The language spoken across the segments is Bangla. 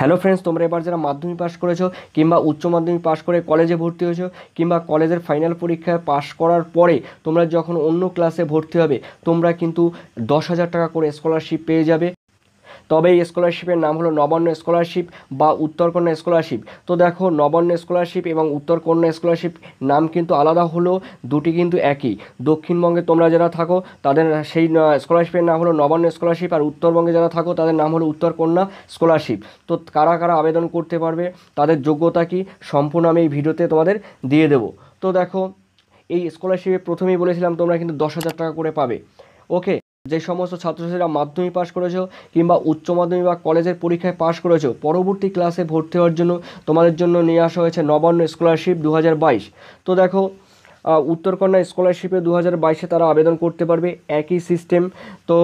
হ্যালো ফ্রেন্ডস তোমরা এবার যারা মাধ্যমিক পাশ করেছো কিংবা উচ্চ মাধ্যমিক পাশ করে কলেজে ভর্তি হয়েছো কিংবা কলেজের ফাইনাল পরীক্ষায় পাশ করার পরে তোমরা যখন অন্য ক্লাসে ভর্তি হবে তোমরা কিন্তু দশ হাজার টাকা করে স্কলারশিপ পেয়ে যাবে তবে এই স্কলারশিপের নাম হলো নবান্ন স্কলারশিপ বা উত্তরকন্যা স্কলারশিপ তো দেখো নবান্ন স্কলারশিপ এবং উত্তরকন্যা স্কলারশিপ নাম কিন্তু আলাদা হলো দুটি কিন্তু একই দক্ষিণবঙ্গে তোমরা যারা থাকো তাদের সেই স্কলারশিপের নাম হলো নবান্ন স্কলারশিপ আর উত্তরবঙ্গে যারা থাকো তাদের নাম হলো উত্তরকন্যা স্কলারশিপ তো কারা কারা আবেদন করতে পারবে তাদের যোগ্যতা কি সম্পূর্ণ আমি এই ভিডিওতে তোমাদের দিয়ে দেবো তো দেখো এই স্কলারশিপে প্রথমেই বলেছিলাম তোমরা কিন্তু দশ হাজার টাকা করে পাবে ওকে যে সমস্ত ছাত্রছাত্রীরা মাধ্যমিক পাশ করেছো কিংবা উচ্চ মাধ্যমিক বা কলেজের পরীক্ষায় পাশ করেছো পরবর্তী ক্লাসে ভর্তি হওয়ার জন্য তোমাদের জন্য নিয়ে আসা হয়েছে নবান্ন স্কলারশিপ দু তো দেখো উত্তরকন্যা স্কলারশিপে দু হাজার বাইশে তারা আবেদন করতে পারবে একই সিস্টেম তো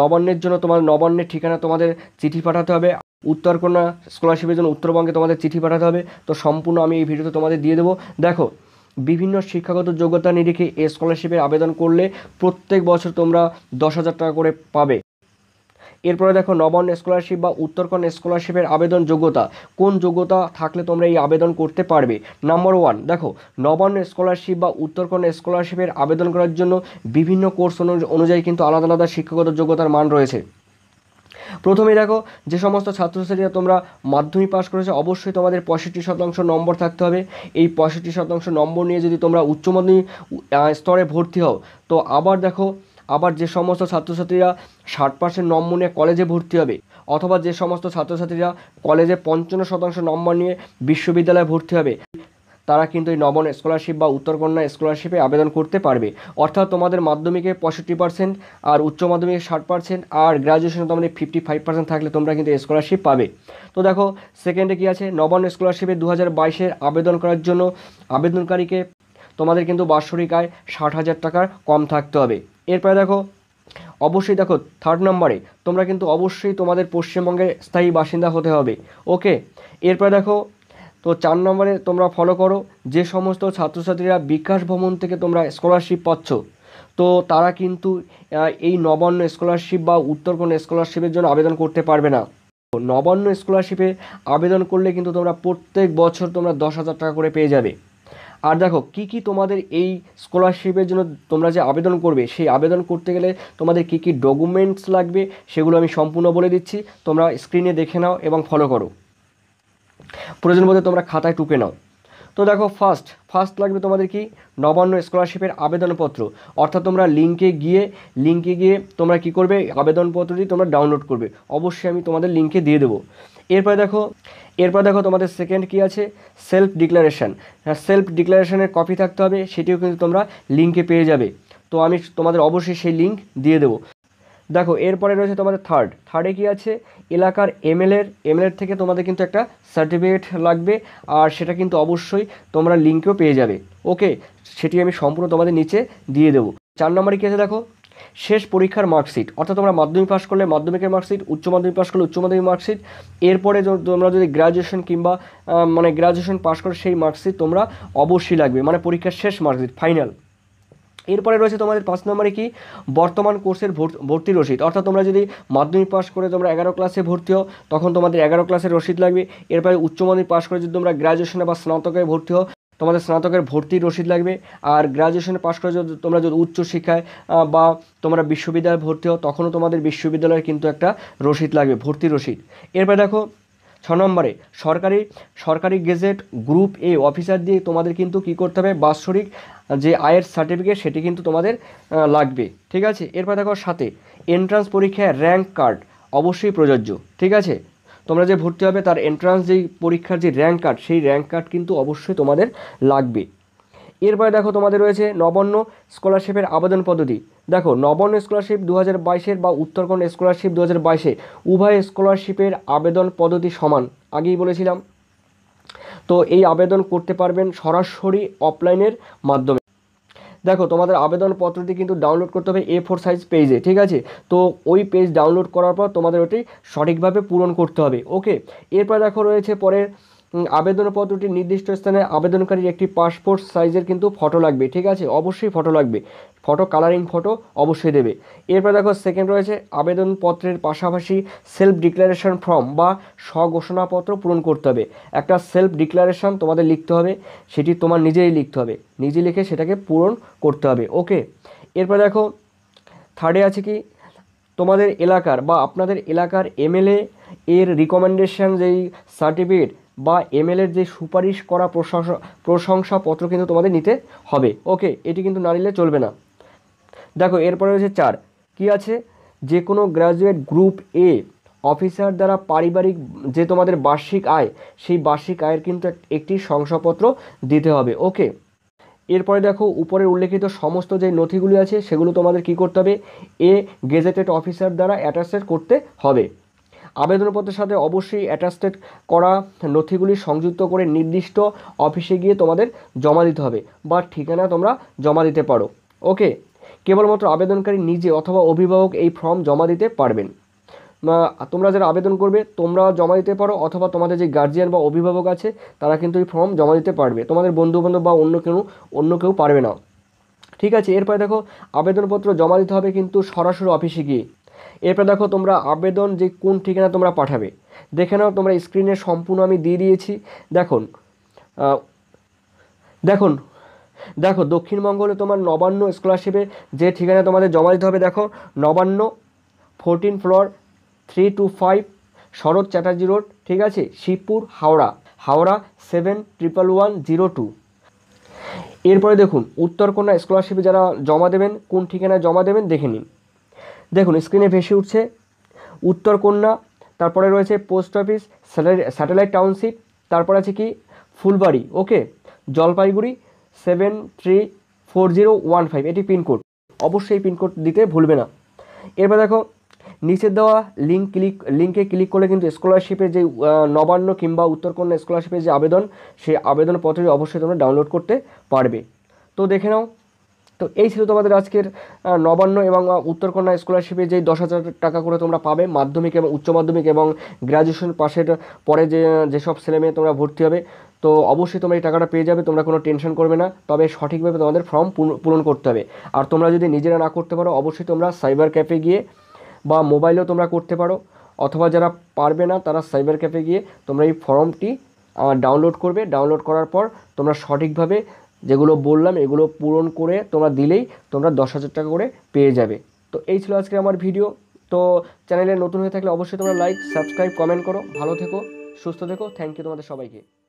নবান্নের জন্য তোমার নবান্নের ঠিকানা তোমাদের চিঠি পাঠাতে হবে উত্তরকন্যা স্কলারশিপের জন্য উত্তরবঙ্গে তোমাদের চিঠি পাঠাতে হবে তো সম্পূর্ণ আমি এই ভিডিওতে তোমাদের দিয়ে দেবো দেখো বিভিন্ন শিক্ষাগত যোগ্যতা নিরিখে এ স্কলারশিপের আবেদন করলে প্রত্যেক বছর তোমরা দশ হাজার টাকা করে পাবে এরপরে দেখো নবান্ন স্কলারশিপ বা উত্তরকণ্ড স্কলারশিপের আবেদন যোগ্যতা কোন যোগ্যতা থাকলে তোমরা এই আবেদন করতে পারবে নাম্বার ওয়ান দেখো নবান্ন স্কলারশিপ বা উত্তরকণ্ড স্কলারশিপের আবেদন করার জন্য বিভিন্ন কোর্স অনুযায়ী কিন্তু আলাদা আলাদা শিক্ষাগত যোগ্যতার মান রয়েছে প্রথমে দেখো যে সমস্ত ছাত্রছাত্রীরা তোমরা মাধ্যমিক পাশ করেছো অবশ্যই তোমাদের পঁয়ষট্টি শতাংশ নম্বর থাকতে হবে এই পঁয়ষট্টি শতাংশ নম্বর নিয়ে যদি তোমরা উচ্চ মাধ্যমিক স্তরে ভর্তি হও তো আবার দেখো আবার যে সমস্ত ছাত্রছাত্রীরা ষাট পার্সেন্ট নম্বর নিয়ে কলেজে ভর্তি হবে অথবা যে সমস্ত ছাত্রছাত্রীরা কলেজে পঞ্চান্ন শতাংশ নম্বর নিয়ে বিশ্ববিদ্যালয়ে ভর্তি হবে তারা কিন্তু এই নবন স্কলারশিপ বা উত্তরকন্যা স্কলারশিপে আবেদন করতে পারবে অর্থাৎ তোমাদের মাধ্যমিকে পঁয়ষট্টি পার্সেন্ট আর উচ্চ মাধ্যমিকে ষাট পার্সেন্ট আর গ্র্যাজুয়েশনে তোমাদের ফিফটি ফাইভ পার্সেন্ট থাকলে তোমরা কিন্তু স্কলারশিপ পাবে তো দেখো সেকেন্ডে কী আছে নবন স্কলারশিপে দু হাজার বাইশে আবেদন করার জন্য আবেদনকারীকে তোমাদের কিন্তু বার্ষরিক আয় ষাট হাজার টাকার কম থাকতে হবে এরপরে দেখো অবশ্যই দেখো থার্ড নম্বরে তোমরা কিন্তু অবশ্যই তোমাদের পশ্চিমবঙ্গের স্থায়ী বাসিন্দা হতে হবে ওকে এরপরে দেখো তো চার নম্বরে তোমরা ফলো করো যে সমস্ত ছাত্রছাত্রীরা বিকাশ ভ্রমণ থেকে তোমরা স্কলারশিপ পাচ্ছ তো তারা কিন্তু এই নবান্ন স্কলারশিপ বা উত্তরকন্যা স্কলারশিপের জন্য আবেদন করতে পারবে না নবান্ন স্কলারশিপে আবেদন করলে কিন্তু তোমরা প্রত্যেক বছর তোমরা দশ হাজার টাকা করে পেয়ে যাবে আর দেখো কি কি তোমাদের এই স্কলারশিপের জন্য তোমরা যে আবেদন করবে সেই আবেদন করতে গেলে তোমাদের কি কি ডকুমেন্টস লাগবে সেগুলো আমি সম্পূর্ণ বলে দিচ্ছি তোমরা স্ক্রিনে দেখে নাও এবং ফলো করো প্রয়োজন বলতে তোমরা খাতায় টুকে নাও তো দেখো ফার্স্ট ফার্স্ট লাগবে তোমাদের কি নবান্ন স্কলারশিপের আবেদনপত্র অর্থাৎ তোমরা লিঙ্কে গিয়ে লিঙ্কে গিয়ে তোমরা কি করবে আবেদনপত্রটি তোমরা ডাউনলোড করবে অবশ্যই আমি তোমাদের লিঙ্কে দিয়ে দেবো এরপরে দেখো এরপর দেখো তোমাদের সেকেন্ড কি আছে সেলফ ডিক্লারেশান হ্যাঁ সেলফ ডিক্লারেশানের কপি থাকতে হবে সেটিও কিন্তু তোমরা লিঙ্কে পেয়ে যাবে তো আমি তোমাদের অবশ্যই সেই লিঙ্ক দিয়ে দেবো দেখো এরপরে রয়েছে তোমাদের থার্ড থার্ডে কি আছে এলাকার এমএলএর এমএলএর থেকে তোমাদের কিন্তু একটা সার্টিফিকেট লাগবে আর সেটা কিন্তু অবশ্যই তোমরা লিঙ্কেও পেয়ে যাবে ওকে সেটি আমি সম্পূর্ণ তোমাদের নিচে দিয়ে দেবো চার নম্বরে কী আছে দেখো শেষ পরীক্ষার মার্কশিট অর্থাৎ তোমরা মাধ্যমিক পাশ করলে মাধ্যমিকের মার্কশিট উচ্চ মাধ্যমিক পাশ করলে উচ্চ মাধ্যমিক মার্কশিট এরপরে তোমরা যদি গ্রাজুয়েশন কিংবা মানে গ্রাজুয়েশন পাশ করে সেই মার্কশিট তোমরা অবশ্যই লাগবে মানে পরীক্ষার শেষ মার্কশিট ফাইনাল এরপরে রয়েছে তোমাদের পাঁচ নম্বরে কি বর্তমান কোর্সের ভর্তি রসিদ অর্থাৎ তোমরা যদি মাধ্যমিক পাস করে তোমরা এগারো ক্লাসে ভর্তি হও তখন তোমাদের এগারো ক্লাসের রসিদ লাগবে এরপরে উচ্চ মাধ্যমিক পাস করে যদি তোমরা গ্র্যাজুয়েশনে বা স্নাতকে ভর্তি হও তোমাদের স্নাতকের ভর্তির রসিদ লাগবে আর গ্র্যাজুয়েশন পাশ করে যদি তোমরা যদি উচ্চশিক্ষায় বা তোমরা বিশ্ববিদ্যালয়ে ভর্তি হও তখনও তোমাদের বিশ্ববিদ্যালয়ের কিন্তু একটা রসিদ লাগবে ভর্তি রসিদ এরপরে দেখো ছ নম্বরে সরকারি সরকারি গেজেট গ্রুপ এ অফিসার দিয়ে তোমাদের কিন্তু কি করতে হবে বাৎসরিক যে আয়ের সার্টিফিকেট সেটি কিন্তু তোমাদের লাগবে ঠিক আছে এরপর দেখো সাথে এন্ট্রান্স পরীক্ষায় র্যাঙ্ক কার্ড অবশ্যই প্রযোজ্য ঠিক আছে তোমরা যে ভর্তি হবে তার এন্ট্রান্স যেই পরীক্ষার যে র্যাঙ্ক কার্ড সেই র্যাঙ্ক কার্ড কিন্তু অবশ্যই তোমাদের লাগবে এরপরে দেখো তোমাদের রয়েছে নবন্ন স্কলারশিপের আবেদন পদ্ধতি দেখো নবন্ন স্কলারশিপ দু হাজার বাইশের বা উত্তরকণ্ড স্কলারশিপ দু হাজার বাইশে উভয় স্কলারশিপের আবেদন পদ্ধতি সমান আগেই বলেছিলাম তো এই আবেদন করতে পারবেন সরাসরি অফলাইনের মাধ্যমে দেখো তোমাদের আবেদনপত্রটি কিন্তু ডাউনলোড করতে হবে এ ফোর সাইজ পেজে ঠিক আছে তো ওই পেজ ডাউনলোড করার পর তোমাদের ওটি সঠিকভাবে পূরণ করতে হবে ওকে এরপর দেখো রয়েছে পরের আবেদনপত্রটির নির্দিষ্ট স্থানে আবেদনকারীর একটি পাসপোর্ট সাইজের কিন্তু ফটো লাগবে ঠিক আছে অবশ্যই ফটো লাগবে ফটো কালারিং ফটো অবশ্যই দেবে এরপর দেখো সেকেন্ড রয়েছে আবেদনপত্রের পাশাপাশি সেলফ ডিক্লারেশন ফর্ম বা স্বঘোষণাপত্র পূরণ করতে হবে একটা সেলফ ডিক্লারেশন তোমাদের লিখতে হবে সেটি তোমার নিজেই লিখতে হবে নিজে লিখে সেটাকে পূরণ করতে হবে ওকে এরপর দেখো থার্ডে আছে কি তোমাদের এলাকার বা আপনাদের এলাকার এমএলএ এর রিকমেন্ডেশন যেই সার্টিফিকেট বা এমএলএর যে সুপারিশ করা প্রশংসা প্রশংসাপত্র কিন্তু তোমাদের নিতে হবে ওকে এটি কিন্তু না নিলে চলবে না দেখো এরপরে রয়েছে চার কি আছে যে কোনো গ্র্যাজুয়েট গ্রুপ এ অফিসার দ্বারা পারিবারিক যে তোমাদের বার্ষিক আয় সেই বার্ষিক আয়ের কিন্তু একটি শংসাপত্র দিতে হবে ওকে এরপরে দেখো উপরে উল্লেখিত সমস্ত যে নথিগুলি আছে সেগুলো তোমাদের কি করতে হবে এ গেজেটেড অফিসার দ্বারা অ্যাটাচেড করতে হবে আবেদনপত্রের সাথে অবশ্যই অ্যাটাস্টেড করা নথিগুলি সংযুক্ত করে নির্দিষ্ট অফিসে গিয়ে তোমাদের জমা দিতে হবে বা ঠিকানা তোমরা জমা দিতে পারো ওকে কেবলমাত্র আবেদনকারী নিজে অথবা অভিভাবক এই ফর্ম জমা দিতে পারবেন তোমরা যারা আবেদন করবে তোমরা জমা দিতে পারো অথবা তোমাদের যে গার্জিয়ান বা অভিভাবক আছে তারা কিন্তু এই ফর্ম জমা দিতে পারবে তোমাদের বন্ধুবান্ধব বা অন্য কেউ অন্য কেউ পারবে না ঠিক আছে এরপরে দেখো আবেদনপত্র জমা দিতে হবে কিন্তু সরাসরি অফিসে গিয়ে এরপর দেখো তোমরা আবেদন যে কোন ঠিকানা তোমরা পাঠাবে দেখে নাও তোমরা স্ক্রিনে সম্পূর্ণ আমি দিয়ে দিয়েছি দেখুন দেখুন দেখো দক্ষিণবঙ্গলে তোমার নবান্ন স্কলারশিপে যে ঠিকানা তোমাদের জমা দিতে হবে দেখো Nabanna fourteen floor three two five Sarat Chatterjee road ঠিক আছে Shibpur Howrah Howrah seven triple one zero two এরপরে দেখুন উত্তরকন্যা স্কলারশিপে যারা জমা দেবেন কোন ঠিকানায় জমা দেবেন দেখে নিন দেখুন স্ক্রিনে ভেসে উঠছে উত্তরকন্যা তারপরে রয়েছে পোস্ট অফিস স্যাটেলাইট টাউনশিপ তারপরে আছে কি Phulbari okay Jalpaiguri seven three four zero one five এটি পিনকোড অবশ্যই পিনকোড দিতে ভুলবে না এরপর দেখো নিচে দেওয়া লিঙ্ক ক্লিক লিঙ্কে ক্লিক করলে কিন্তু স্কলারশিপের যে নবান্ন কিংবা উত্তরকন্যা স্কলারশিপের যে আবেদন সেই আবেদনপত্রটি অবশ্যই তোমরা ডাউনলোড করতে পারবে তো দেখে নাও তো এই ছিল তোমাদের আজকের নবান্ন এবং উত্তরকন্যা স্কলারশিপে যেই দশ হাজার টাকা করে তোমরা পাবে মাধ্যমিক এবং উচ্চ মাধ্যমিক এবং গ্র্যাজুয়েশন পাশের পরে যে যেসব ছেলেমেয়ে তোমরা ভর্তি হবে তো অবশ্যই তোমরা এই টাকাটা পেয়ে যাবে তোমরা কোনো টেনশন করবে না তবে সঠিকভাবে তোমাদের ফর্ম পূরণ করতে হবে আর তোমরা যদি নিজেরা না করতে পারো অবশ্যই তোমরা সাইবার ক্যাফে গিয়ে বা মোবাইলেও তোমরা করতে পারো অথবা যারা পারবে না তারা সাইবার ক্যাফে গিয়ে তোমরা এই ফর্মটি ডাউনলোড করবে ডাউনলোড করার পর তোমরা সঠিকভাবে যেগুলো বললাম এগুলো পূরণ করে তোমরা দিলেই তোমরা দশ হাজার টাকা করে পেয়ে যাবে তো এই ছিল আজকে আমার ভিডিও তো চ্যানেলে নতুন হয়ে থাকলে অবশ্যই তোমরা লাইক সাবস্ক্রাইব কমেন্ট করো ভালো থেকো সুস্থ থেকো থ্যাংক ইউ তোমাদের সবাইকে